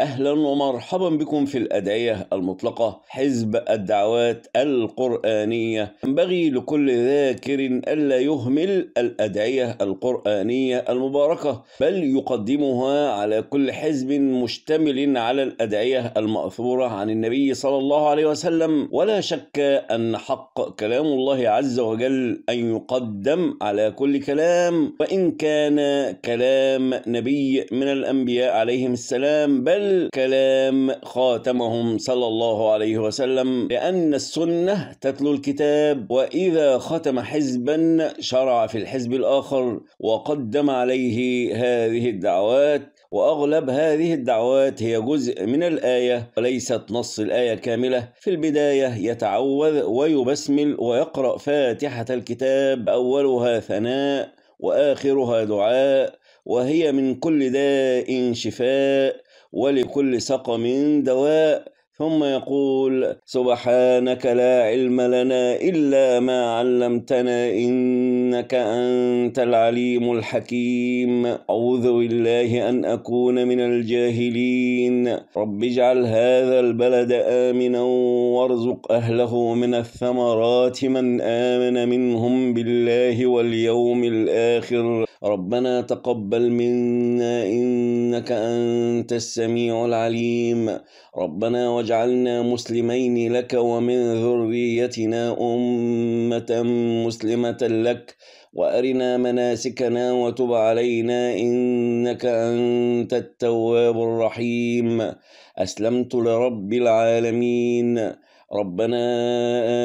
أهلا ومرحبا بكم في الأدعية المطلقة حزب الدعوات القرآنية ينبغي لكل ذاكر ألا يهمل الأدعية القرآنية المباركة بل يقدمها على كل حزب مشتمل على الأدعية المأثورة عن النبي صلى الله عليه وسلم ولا شك أن حق كلام الله عز وجل أن يقدم على كل كلام وإن كان كلام نبي من الأنبياء عليهم السلام بل الكلام خاتمهم صلى الله عليه وسلم لأن السنة تتلو الكتاب وإذا ختم حزبا شرع في الحزب الآخر وقدم عليه هذه الدعوات وأغلب هذه الدعوات هي جزء من الآية وليست نص الآية كاملة في البداية يتعوذ ويبسمل ويقرأ فاتحة الكتاب أولها ثناء وآخرها دعاء وهي من كل داء شفاء ولكل سقم دواء ثم يقول سبحانك لا علم لنا إلا ما علمتنا إنك أنت العليم الحكيم أعوذ بالله أن أكون من الجاهلين رب اجعل هذا البلد آمنا وارزق أهله من الثمرات من آمن منهم بالله واليوم الآخر ربنا تقبل منا إنك أنت السميع العليم ربنا واجعلنا مسلمين لك ومن ذريتنا أمة مسلمة لك وأرنا مناسكنا وتب علينا إنك أنت التواب الرحيم أسلمت لرب العالمين ربنا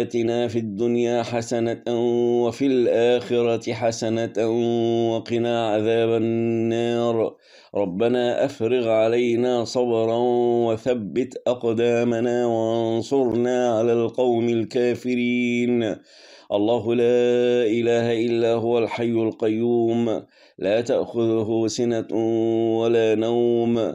آتنا في الدنيا حسنة وفي الآخرة حسنة وقنا عذاب النار ربنا أفرغ علينا صبرا وثبت أقدامنا وانصرنا على القوم الكافرين الله لا إله إلا هو الحي القيوم لا تأخذه سنة ولا نوم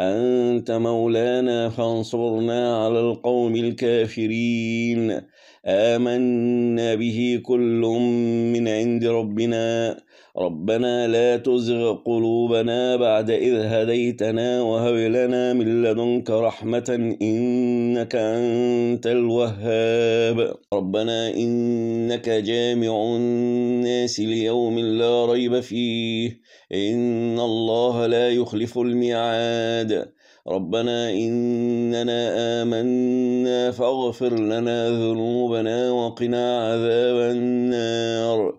أنت مولانا فانصرنا على القوم الكافرين آمنا به كل من عند ربنا ربنا لا تزغ قلوبنا بعد إذ هديتنا وهب لنا من لدنك رحمة إنك أنت الوهاب ربنا إنك جامع الناس ليوم لا ريب فيه إن الله لا يخلف الميعاد ربنا إننا آمنا فاغفر لنا ذنوبنا وقنا عذاب النار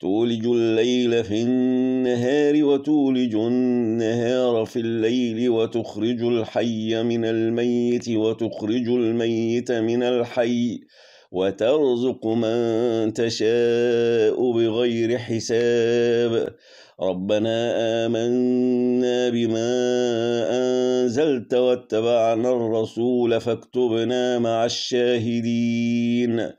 تولج الليل في النهار وتولج النهار في الليل وتخرج الحي من الميت وتخرج الميت من الحي وترزق من تشاء بغير حساب ربنا آمنا بما أنزلت واتبعنا الرسول فاكتبنا مع الشاهدين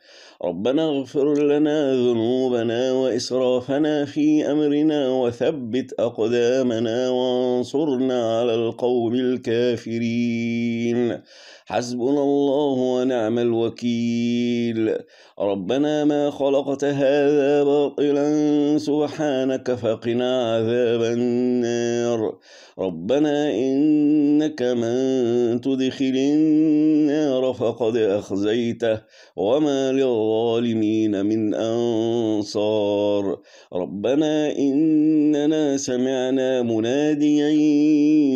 ربنا اغفر لنا ذنوبنا وإسرافنا في أمرنا وثبت أقدامنا وانصرنا على القوم الكافرين حسبنا الله ونعم الوكيل ربنا ما خلقت هذا باطلا سبحانك فقنا عذاب النار ربنا إنك من تدخل النار فقد أخزيته وما للظالمين من أنصار ربنا إننا سمعنا مناديا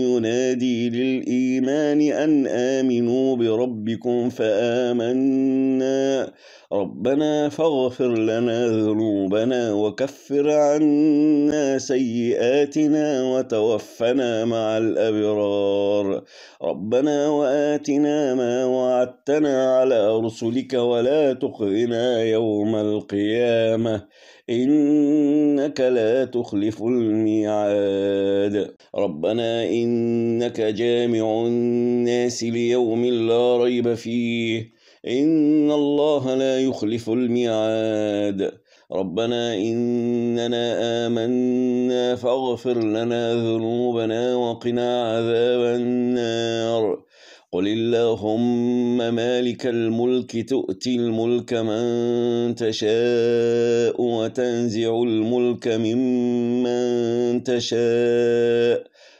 ينادي للإيمان أن آمنوا بربكم فآمنا ربنا فاغفر لنا ذنوبنا وكفر عنا سيئاتنا وتوفنا مع الأبرار ربنا وآتنا ما وعدتنا على رسلك ولا تخذنا يوم القيامة إنك لا تخلف الميعاد ربنا إنك جامع الناس ليوم لا ريب فيه إن الله لا يخلف الميعاد ربنا إننا آمنا فاغفر لنا ذنوبنا وقنا عذاب النار قل اللهم مالك الملك تؤتي الملك من تشاء وتنزع الملك ممن تشاء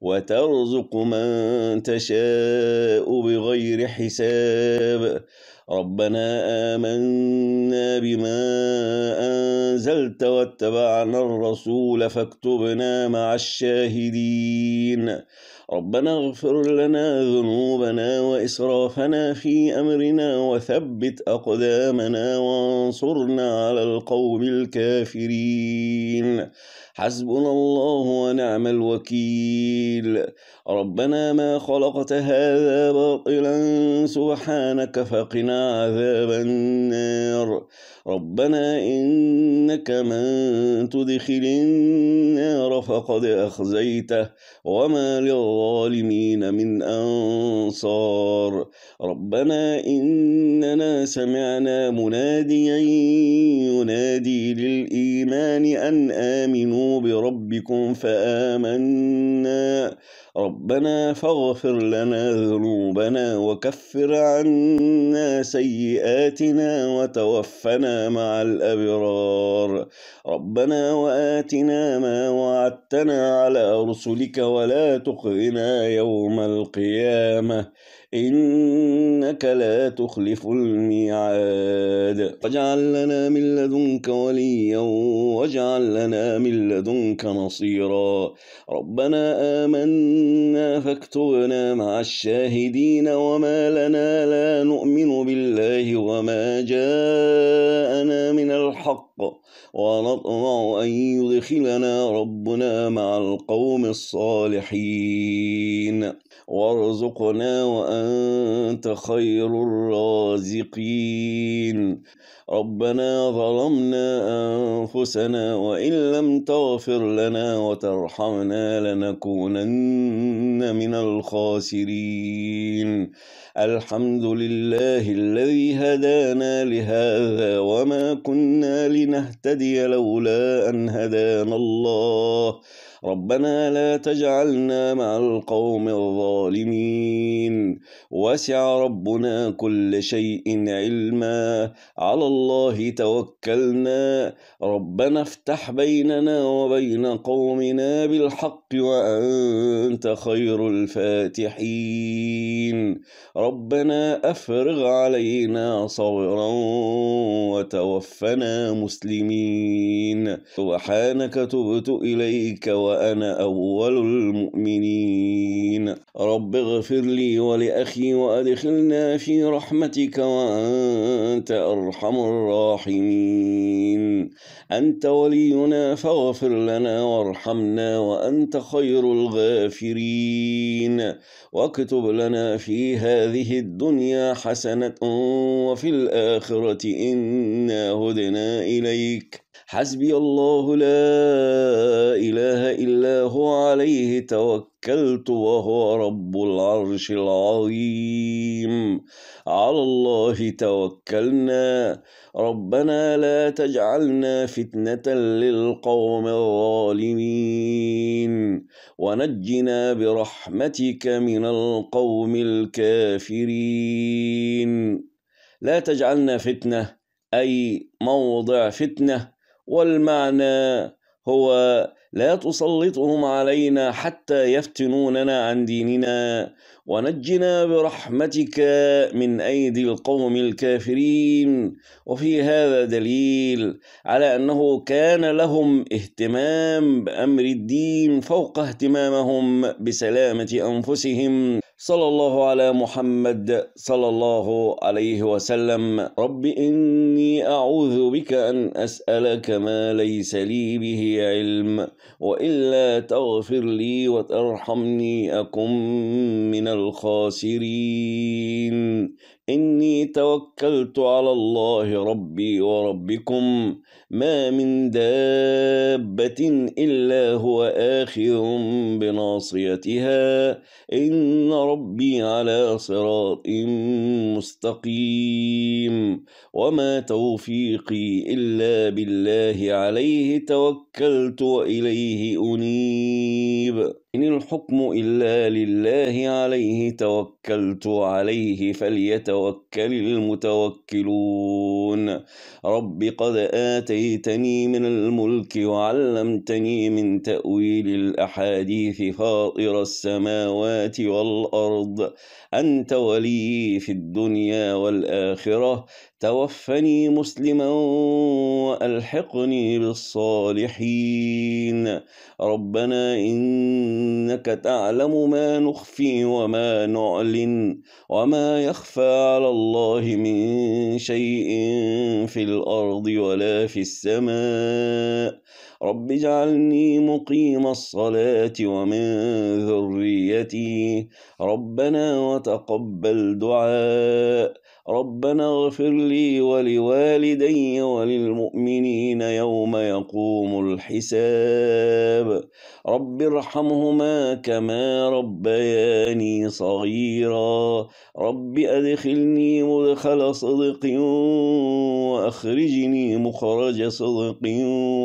وترزق من تشاء بغير حساب ربنا آمنا بما أنزلت واتبعنا الرسول فاكتبنا مع الشاهدين ربنا اغفر لنا ذنوبنا وإسرافنا في أمرنا وثبت أقدامنا وانصرنا على القوم الكافرين حسبنا الله ونعم الوكيل ربنا ما خلقت هذا باطلا سبحانك فقنا عذاب النار ربنا إنك من تدخل النار فقد أخزيته وما للظالمين من أنصار ربنا إننا سمعنا مناديا ينادي للإيمان أن آمنوا ذنوب بربكم فآمنا ربنا فاغفر لنا ذنوبنا وكفر عنا سيئاتنا وتوفنا مع الأبرار ربنا وآتنا ما وعدتنا على رسلك ولا تخذنا يوم القيامة إنك لا تخلف الميعاد فاجعل لنا من لدنك وليا واجعل لنا من لدنك نصيرا ربنا آمنا فاكتبنا مع الشاهدين وما لنا لا نؤمن بالله وما جاءنا من الحق ونطمع أن يدخلنا ربنا مع القوم الصالحين وارزقنا وأنت خير الرازقين ربنا ظلمنا أنفسنا وإن لم تغفر لنا وترحمنا لنكونن من الخاسرين الحمد لله الذي هدانا لهذا وما كنا لنهتدي نهتدي لولا أن هدانا الله ربنا لا تجعلنا مع القوم الظالمين وسع ربنا كل شيء علما على الله توكلنا ربنا افتح بيننا وبين قومنا بالحق وأنت خير الفاتحين ربنا أفرغ علينا صبرا وتوفنا مسلمين سبحانك تبت إليك و وأنا أول المؤمنين رب اغفر لي ولأخي وأدخلنا في رحمتك وأنت أرحم الراحمين أنت ولينا فاغفر لنا وارحمنا وأنت خير الغافرين واكتب لنا في هذه الدنيا حسنة وفي الآخرة إنا هدنا إليك حسبي الله لا إله إلا هو عليه توكلت وهو رب العرش العظيم على الله توكلنا ربنا لا تجعلنا فتنة للقوم الظالمين ونجنا برحمتك من القوم الكافرين لا تجعلنا فتنة أي موضع فتنة والمعنى هو لا تسلطهم علينا حتى يفتنوننا عن ديننا ونجنا برحمتك من أيدي القوم الكافرين وفي هذا دليل على أنه كان لهم اهتمام بأمر الدين فوق اهتمامهم بسلامة أنفسهم صلى الله على محمد صلى الله عليه وسلم رب إني أعوذ بك أن أسألك ما ليس لي به علم وإلا تغفر لي وترحمني أكن من الخاسرين إني توكلت على الله ربي وربكم ما من دابة إلا هو آخر بناصيتها إن ربي على صراط مستقيم وما توفيقي إلا بالله عليه توكلت وإليه أنيب الحكم إلا لله عليه توكلت عليه فليتوكل المتوكلون رب قد آتيتني من الملك وعلمتني من تأويل الأحاديث فاطر السماوات والأرض أنت ولي في الدنيا والآخرة توفني مسلما والحقني بالصالحين ربنا انك تعلم ما نخفي وما نعلن وما يخفى على الله من شيء في الارض ولا في السماء رب اجعلني مقيم الصلاه ومن ذريتي ربنا وتقبل دعاء ربنا اغفر لي ولوالدي وللمؤمنين يوم يقوم الحساب رب ارحمهما كما ربياني صغيرا رب أدخلني مدخل صدق وأخرجني مخرج صدق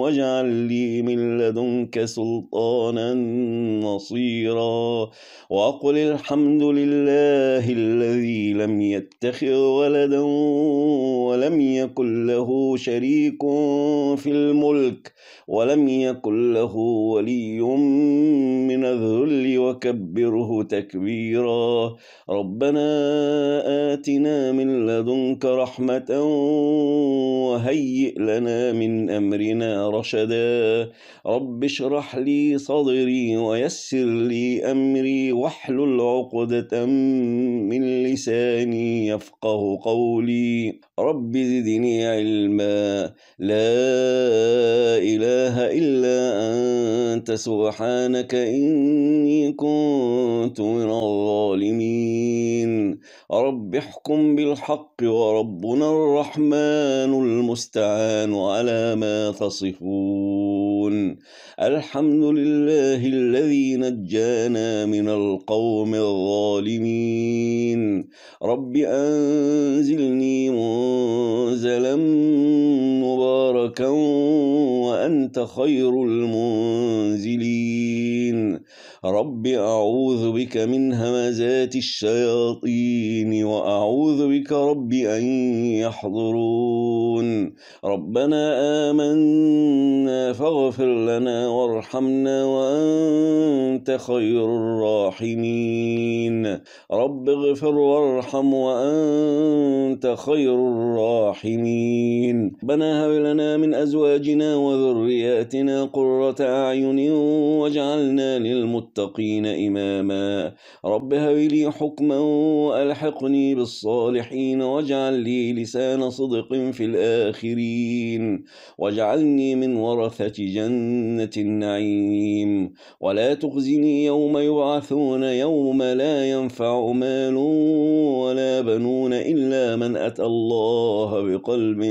واجعل لي من لدنك سلطانا نصيرا وأقل الحمد لله الذي لم يتخذ ولدا ولم يكن له شريك في الملك ولم يكن له ولي من الذل وكبره تكبيرا ربنا آتنا من لدنك رحمة وهيئ لنا من أمرنا رشدا رب اشرح لي صدري ويسر لي أمري واحلل عقدة من لساني يفقه الله قولي رب زدني علما لا إله إلا أنت سبحانك إني كنت من الظالمين رب احكم بالحق الحق وربنا الرحمن المستعان على ما تصفون الحمد لله الذي نجانا من القوم الظالمين رب أنزلني منزلا مباركا وأنت خير المنزلين رب أعوذ بك من همزات الشياطين وأعوذ بك رب أن يحضرون ربنا آمنا فاغفر لنا وارحمنا وأنت خير الراحمين رب اغفر وارحم وأنت خير الراحمين بنا هب لنا من أزواجنا وذرياتنا قرة أعين واجعلنا للمتقين للمتقين إماما رب هب لي حكما وألحقني بالصالحين واجعل لي لسان صدق في الآخرين واجعلني من ورثة جنة النعيم ولا تخزني يوم يبعثون يوم لا ينفع مال ولا بنون إلا من أتى الله بقلب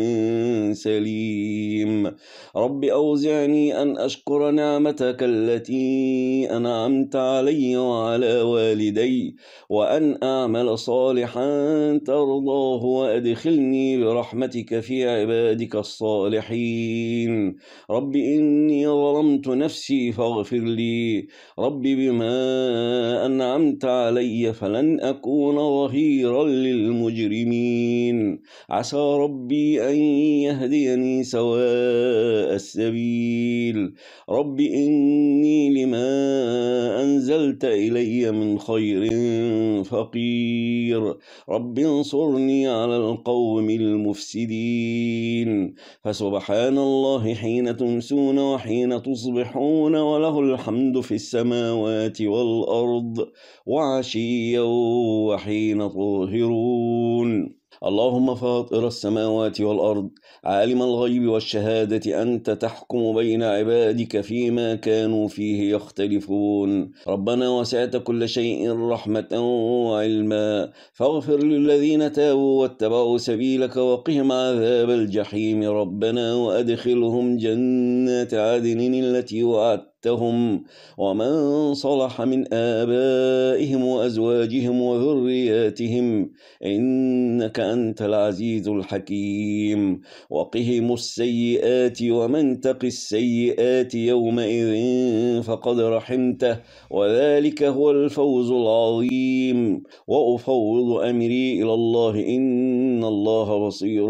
سليم رب أوزعني أن أشكر نعمتك التي أنعمت أنعمت علي وعلى والدي وأن أعمل صالحا ترضاه وأدخلني برحمتك في عبادك الصالحين رب إني ظلمت نفسي فاغفر لي رب بما أنعمت علي فلن أكون ظهيرا للمجرمين عسى ربي أن يهديني سواء السبيل رب إني لما أنزلت إلي من خير فقير رب انصرني على القوم المفسدين فسبحان الله حين تمسون وحين تصبحون وله الحمد في السماوات والأرض وعشيا وحين تظهرون اللهم فاطر السماوات والأرض عالم الغيب والشهادة أنت تحكم بين عبادك فيما كانوا فيه يختلفون ربنا وسعت كل شيء رحمة وعلما فاغفر للذين تابوا واتبعوا سبيلك وقهم عذاب الجحيم ربنا وأدخلهم جنات عدن التي وعدت أمدتهم ومن صلح من آبائهم وأزواجهم وذرياتهم إنك أنت العزيز الحكيم وقهم السيئات ومن تق السيئات يومئذ فقد رحمته وذلك هو الفوز العظيم وأفوض أمري إلى الله إن الله بصير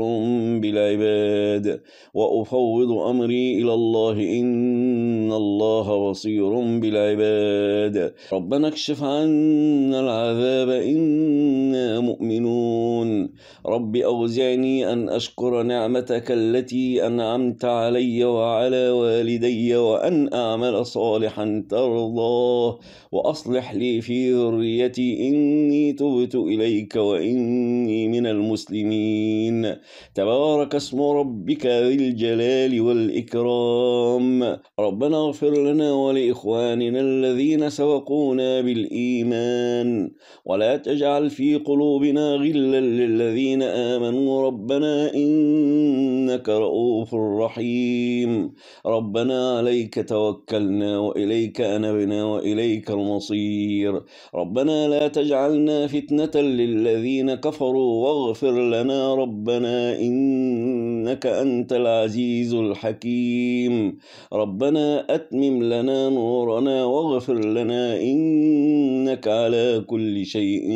بالعباد وأفوض أمري إلى الله إن الله الله بصير بالعباد ربنا اكشف عنا العذاب إنا مؤمنون رب أوزعني أن أشكر نعمتك التي أنعمت علي وعلى والدي وأن أعمل صالحا ترضاه وأصلح لي في ذريتي إني تبت إليك وإني من المسلمين تبارك اسم ربك ذي الجلال والإكرام ربنا اغفر لنا لنا ولإخواننا الذين سبقونا بالإيمان ولا تجعل في قلوبنا غلا للذين آمنوا ربنا إنك رؤوف رحيم ربنا عليك توكلنا وإليك أنبنا وإليك المصير ربنا لا تجعلنا فتنة للذين كفروا واغفر لنا ربنا إنك أنت العزيز الحكيم ربنا أتمم لنا نورنا واغفر لنا إنك على كل شيء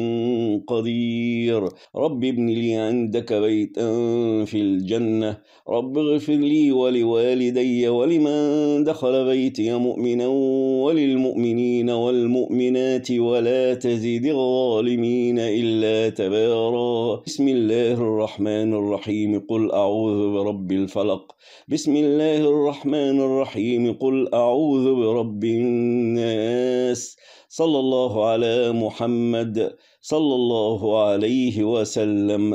قدير رب ابن لي عندك بيتا في الجنة رب اغفر لي ولوالدي ولمن دخل بيتي مؤمنا وللمؤمنين والمؤمنات ولا تزد الظالمين إلا تبارا بسم الله الرحمن الرحيم قل أعوذ برب الفلق بسم الله الرحمن الرحيم قل أعوذ أعوذ برب الناس صلى الله على محمد صلى الله عليه وسلم